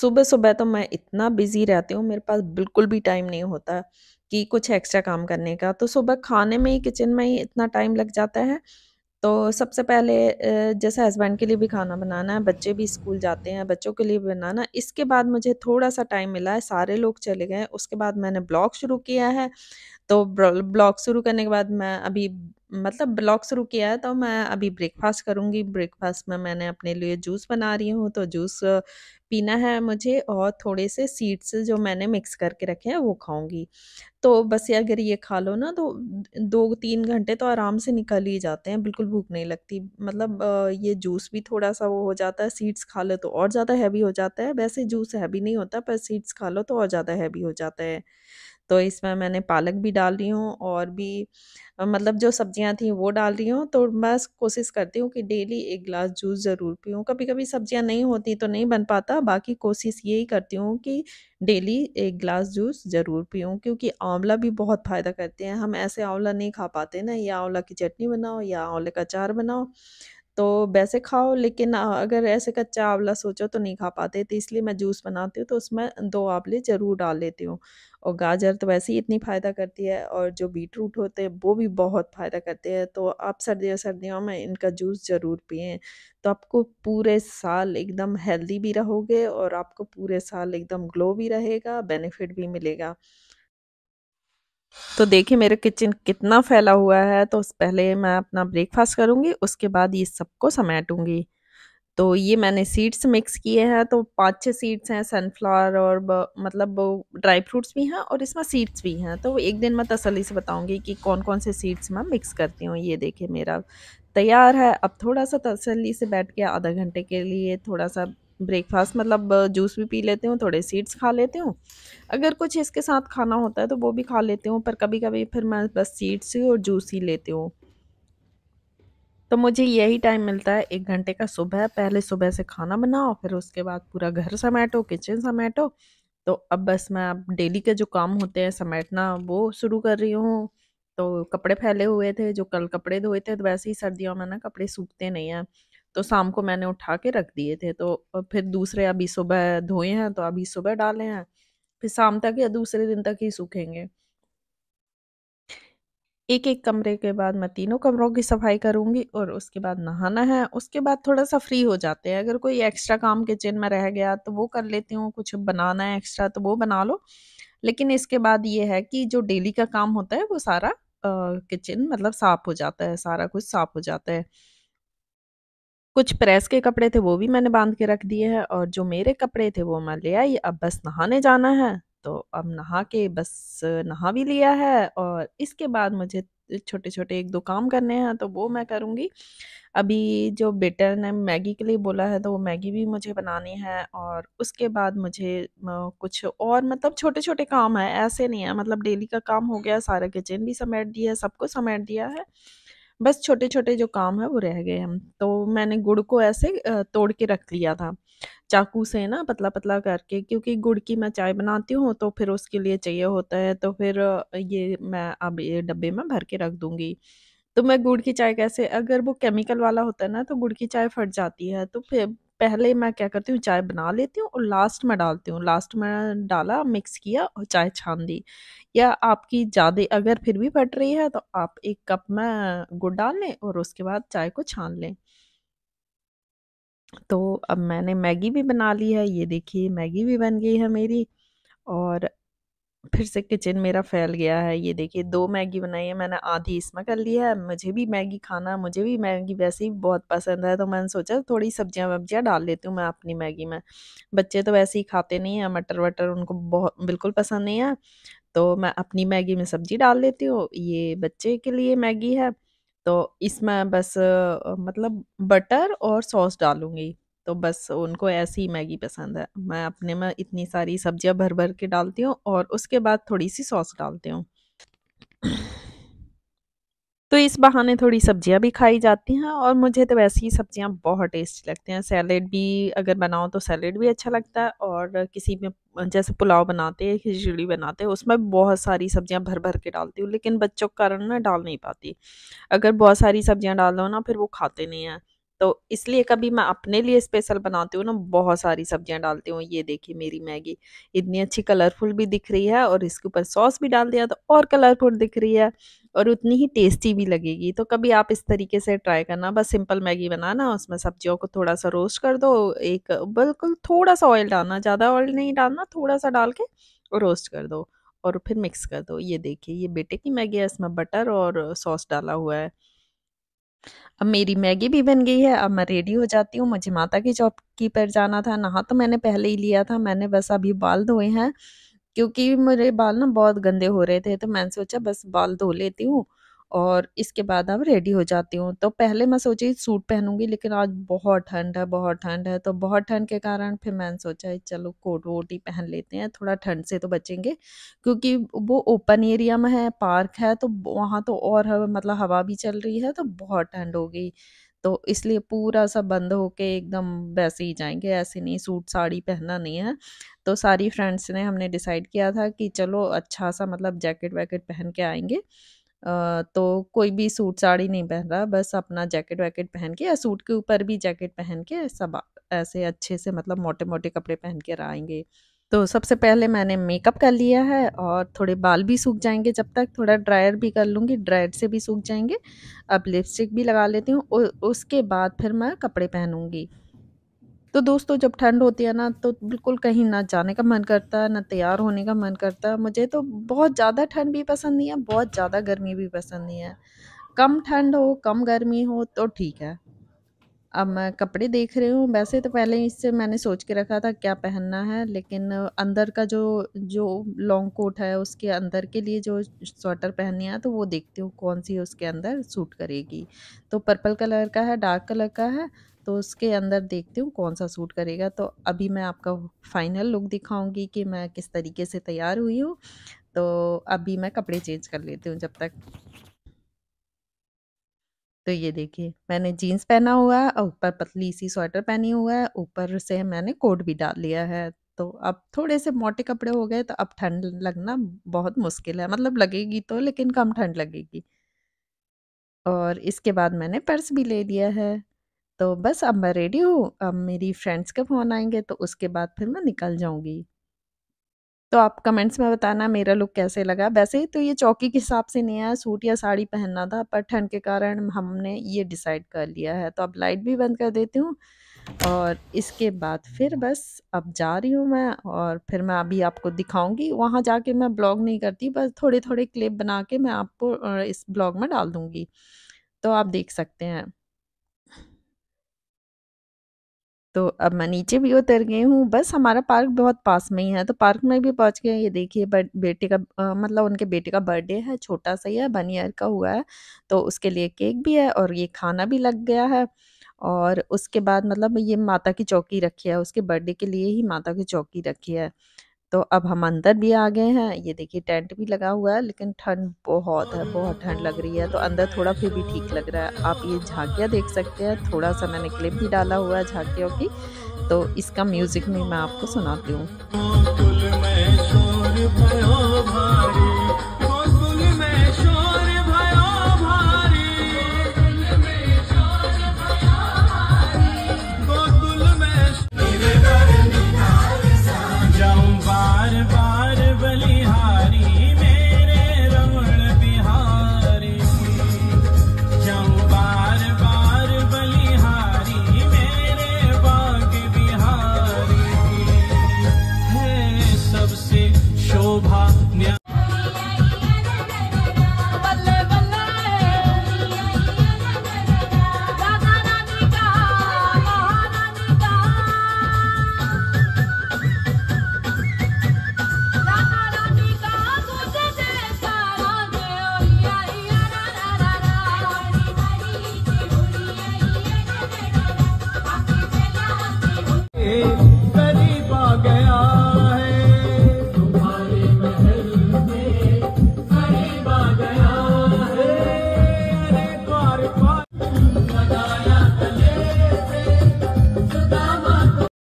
सुबह सुबह तो मैं इतना बिज़ी रहती हूँ मेरे पास बिल्कुल भी टाइम नहीं होता कि कुछ एक्स्ट्रा काम करने का तो सुबह खाने में ही किचन में ही इतना टाइम लग जाता है तो सबसे पहले जैसे हस्बैंड के लिए भी खाना बनाना है बच्चे भी स्कूल जाते हैं बच्चों के लिए बनाना इसके बाद मुझे थोड़ा सा टाइम मिला है सारे लोग चले गए उसके बाद मैंने ब्लॉग शुरू किया है तो ब्लॉग शुरू करने के बाद मैं अभी मतलब ब्लॉग शुरू किया है तो मैं अभी ब्रेकफास्ट करूँगी ब्रेकफास्ट में मैंने अपने लिए जूस बना रही हूँ तो जूस पीना है मुझे और थोड़े से सीड्स जो मैंने मिक्स करके रखे हैं वो खाऊंगी तो बस अगर ये खा लो ना तो दो तीन घंटे तो आराम से निकल ही जाते हैं बिल्कुल भूख नहीं लगती मतलब ये जूस भी थोड़ा सा वो हो जाता है सीड्स खा लो तो और ज़्यादा हैवी हो जाता है वैसे जूस हैवी नहीं होता पर सीड्स खा लो तो और ज़्यादा हैवी हो जाता है तो इसमें मैंने पालक भी डाल रही हूँ और भी मतलब जो सब्जियाँ थी वो डाल रही हूँ तो मैं कोशिश करती हूँ कि डेली एक गिलास जूस ज़रूर पीऊँ कभी कभी सब्जियाँ नहीं होती तो नहीं बन पाता बाकी कोशिश यही करती हूँ कि डेली एक गिलास जूस ज़रूर पीऊँ क्योंकि आंवला भी बहुत फ़ायदा करते हैं हम ऐसे आंवला नहीं खा पाते ना या आंवला की चटनी बनाओ या आंवले का अचार बनाओ तो वैसे खाओ लेकिन अगर ऐसे कच्चा आंवला सोचो तो नहीं खा पाते तो इसलिए मैं जूस बनाती हूँ तो उसमें दो आंवले ज़रूर डाल लेती हूँ और गाजर तो वैसे ही इतनी फ़ायदा करती है और जो बीट रूट होते हैं वो भी बहुत फ़ायदा करते हैं तो आप सर्दियों सर्दियों में इनका जूस ज़रूर पिए तो आपको पूरे साल एकदम हेल्दी भी रहोगे और आपको पूरे साल एकदम ग्लो भी रहेगा बेनिफिट भी मिलेगा तो देखिए मेरा किचन कितना फैला हुआ है तो पहले मैं अपना ब्रेकफास्ट करूँगी उसके बाद ये सबको समेटूँगी तो ये मैंने सीड्स मिक्स किए हैं तो पाँच छः सीड्स हैं सनफ्लावर और ब, मतलब ड्राई फ्रूट्स भी हैं और इसमें सीड्स भी हैं तो एक दिन मैं तसली से बताऊंगी कि कौन कौन से सीड्स मैं मिक्स करती हूँ ये देखिए मेरा तैयार है अब थोड़ा सा तसली से बैठ के आधा घंटे के लिए थोड़ा सा ब्रेकफास्ट मतलब जूस भी पी लेती हूँ थोड़े सीड्स खा लेती हूँ अगर कुछ इसके साथ खाना होता है तो वो भी खा लेती हूँ पर कभी कभी फिर मैं बस सीड्स और जूस ही लेती हूँ तो मुझे यही टाइम मिलता है एक घंटे का सुबह पहले सुबह से खाना बनाओ फिर उसके बाद पूरा घर समेटो किचन समेटो तो अब बस मैं अब डेली के जो काम होते हैं समेटना वो शुरू कर रही हूँ तो कपड़े फैले हुए थे जो कल कपड़े धोए थे तो वैसे ही सर्दियों में ना कपड़े सूखते नहीं हैं तो शाम को मैंने उठा के रख दिए थे तो फिर दूसरे अभी सुबह धोए हैं तो अभी सुबह डाले हैं फिर शाम तक या दूसरे दिन तक ही सूखेंगे एक एक कमरे के बाद मैं तीनों कमरों की सफाई करूंगी और उसके बाद नहाना है उसके बाद थोड़ा सा फ्री हो जाते हैं अगर कोई एक्स्ट्रा काम किचन में रह गया तो वो कर लेती हूँ कुछ बनाना है एक्स्ट्रा तो वो बना लो लेकिन इसके बाद ये है कि जो डेली का काम होता है वो सारा किचन मतलब साफ हो जाता है सारा कुछ साफ हो जाता है कुछ प्रेस के कपड़े थे वो भी मैंने बांध के रख दिए हैं और जो मेरे कपड़े थे वो मैं ले आई अब बस नहाने जाना है तो अब नहा के बस नहा भी लिया है और इसके बाद मुझे छोटे छोटे एक दो काम करने हैं तो वो मैं करूँगी अभी जो बेटर ने मैगी के लिए बोला है तो वो मैगी भी मुझे बनानी है और उसके बाद मुझे कुछ और मतलब छोटे छोटे काम है ऐसे नहीं है मतलब डेली का काम हो गया सारा किचन भी समेट दिया है सबको समेट दिया है बस छोटे छोटे जो काम है वो रह गए हम तो मैंने गुड़ को ऐसे तोड़ के रख लिया था चाकू से ना पतला पतला करके क्योंकि गुड़ की मैं चाय बनाती हूँ तो फिर उसके लिए चाहिए होता है तो फिर ये मैं अब ये डब्बे में भर के रख दूँगी तो मैं गुड़ की चाय कैसे अगर वो केमिकल वाला होता है ना तो गुड़ की चाय फट जाती है तो फिर पहले मैं क्या करती हूँ चाय बना लेती हूँ और लास्ट में डालती हूँ लास्ट में डाला मिक्स किया और चाय छान दी या आपकी ज़्यादा अगर फिर भी फट रही है तो आप एक कप में गुड़ डाल लें और उसके बाद चाय को छान लें तो अब मैंने मैगी भी बना ली है ये देखिए मैगी भी बन गई है मेरी और फिर से किचन मेरा फैल गया है ये देखिए दो मैगी बनाई है मैंने आधी इसमें कर ली है मुझे भी मैगी खाना मुझे भी मैगी वैसे ही बहुत पसंद है तो मैंने सोचा थोड़ी सब्जियां वब्जियाँ डाल लेती हूँ मैं अपनी मैगी में बच्चे तो वैसे ही खाते नहीं हैं मटर वटर उनको बहुत बिल्कुल पसंद नहीं है तो मैं अपनी मैगी में सब्जी डाल लेती हूँ ये बच्चे के लिए मैगी है तो इसमें बस मतलब बटर और सॉस डालूँगी तो बस उनको ऐसी ही मैगी पसंद है मैं अपने में इतनी सारी सब्जियां भर भर के डालती हूँ और उसके बाद थोड़ी सी सॉस डालती हूँ तो इस बहाने थोड़ी सब्जियां भी खाई जाती हैं और मुझे तो वैसी ही सब्जियां बहुत टेस्टी लगती हैं सैलेड भी अगर बनाओ तो सैलेड भी अच्छा लगता है और किसी में जैसे पुलाव बनाते हैं खिचड़ी बनाते हैं उसमें बहुत सारी सब्जियां भर भर के डालती हूँ लेकिन बच्चों के कारण ना डाल नहीं पाती अगर बहुत सारी सब्जियां डाल दो ना फिर वो खाते नहीं हैं तो इसलिए कभी मैं अपने लिए स्पेशल बनाती हूँ ना बहुत सारी सब्जियाँ डालती हूँ ये देखिए मेरी मैगी इतनी अच्छी कलरफुल भी दिख रही है और इसके ऊपर सॉस भी डाल दिया तो और कलरफुल दिख रही है और उतनी ही टेस्टी भी लगेगी तो कभी आप इस तरीके से ट्राई करना बस सिंपल मैगी बनाना उसमें सब्जियों को थोड़ा सा रोस्ट कर दो एक बिल्कुल थोड़ा सा ऑयल डालना ज़्यादा ऑयल नहीं डालना थोड़ा सा डाल के रोस्ट कर दो और फिर मिक्स कर दो ये देखिए ये बेटे की मैगी है इसमें बटर और सॉस डाला हुआ है अब मेरी मैगी भी बन गई है अब मैं रेडी हो जाती हूँ मुझे माता की चौकी पर जाना था नहा तो मैंने पहले ही लिया था मैंने बस अभी बाल धोए हैं क्योंकि मेरे बाल ना बहुत गंदे हो रहे थे तो मैंने सोचा बस बाल धो लेती हूँ और इसके बाद अब रेडी हो जाती हूँ तो पहले मैं सोची सूट पहनूंगी लेकिन आज बहुत ठंड है बहुत ठंड है तो बहुत ठंड के कारण फिर मैंने सोचा है चलो कोट वोट ही पहन लेते हैं थोड़ा ठंड से तो बचेंगे क्योंकि वो ओपन एरिया में है पार्क है तो वहाँ तो और मतलब हवा भी चल रही है तो बहुत ठंड हो गई तो इसलिए पूरा सब बंद होके एकदम वैसे ही जाएंगे ऐसे नहीं सूट साड़ी पहनना नहीं है तो सारी फ्रेंड्स ने हमने डिसाइड किया था कि चलो अच्छा सा मतलब जैकेट वैकेट पहन के आएंगे तो कोई भी सूट साड़ी नहीं पहन रहा बस अपना जैकेट वैकेट पहन के या सूट के ऊपर भी जैकेट पहन के सब ऐसे अच्छे से मतलब मोटे मोटे कपड़े पहन के आएंगे तो सबसे पहले मैंने मेकअप कर लिया है और थोड़े बाल भी सूख जाएंगे जब तक थोड़ा ड्रायर भी कर लूँगी ड्रायर से भी सूख जाएंगे अब लिपस्टिक भी लगा लेती हूँ उसके बाद फिर मैं कपड़े पहनूँगी तो दोस्तों जब ठंड होती है ना तो बिल्कुल कहीं ना जाने का मन करता है ना तैयार होने का मन करता है मुझे तो बहुत ज़्यादा ठंड भी पसंद नहीं है बहुत ज़्यादा गर्मी भी पसंद नहीं है कम ठंड हो कम गर्मी हो तो ठीक है अब मैं कपड़े देख रही हूँ वैसे तो पहले इससे मैंने सोच के रखा था क्या पहनना है लेकिन अंदर का जो जो लॉन्ग कोट है उसके अंदर के लिए जो स्वेटर पहननी है तो वो देखती हूँ कौन सी उसके अंदर सूट करेगी तो पर्पल कलर का है डार्क कलर का है तो उसके अंदर देखती हूँ कौन सा सूट करेगा तो अभी मैं आपका फाइनल लुक दिखाऊंगी कि मैं किस तरीके से तैयार हुई हूँ तो अभी मैं कपड़े चेंज कर लेती हूँ जब तक तो ये देखिए मैंने जीन्स पहना हुआ है और ऊपर पतली सी स्वेटर पहनी हुआ है ऊपर से मैंने कोट भी डाल लिया है तो अब थोड़े से मोटे कपड़े हो गए तो अब ठंड लगना बहुत मुश्किल है मतलब लगेगी तो लेकिन कम ठंड लगेगी और इसके बाद मैंने पर्स भी ले लिया है तो बस अब मैं रेडी हूँ अब मेरी फ्रेंड्स के फ़ोन आएंगे तो उसके बाद फिर मैं निकल जाऊँगी तो आप कमेंट्स में बताना मेरा लुक कैसे लगा वैसे ही तो ये चौकी के हिसाब से नहीं आया सूट या साड़ी पहनना था पर ठंड के कारण हमने ये डिसाइड कर लिया है तो अब लाइट भी बंद कर देती हूँ और इसके बाद फिर बस अब जा रही हूँ मैं और फिर मैं अभी आपको दिखाऊंगी वहाँ जाके मैं ब्लॉग नहीं करती बस थोड़े थोड़े क्लिप बना के मैं आपको इस ब्लॉग में डाल दूँगी तो आप देख सकते हैं तो अब मैं नीचे भी उतर गई हूँ बस हमारा पार्क बहुत पास में ही है तो पार्क में भी पहुँच गए ये देखिए बेटे का आ, मतलब उनके बेटे का बर्थडे है छोटा सा ही है वन ईयर का हुआ है तो उसके लिए केक भी है और ये खाना भी लग गया है और उसके बाद मतलब ये माता की चौकी रखी है उसके बर्थडे के लिए ही माता की चौकी रखी है तो अब हम अंदर भी आ गए हैं ये देखिए टेंट भी लगा हुआ है लेकिन ठंड बहुत है बहुत ठंड लग रही है तो अंदर थोड़ा फिर भी ठीक लग रहा है आप ये झांकियाँ देख सकते हैं थोड़ा सा मैंने क्लिप भी डाला हुआ है झांकियों की तो इसका म्यूज़िक भी मैं आपको सुनाती हूँ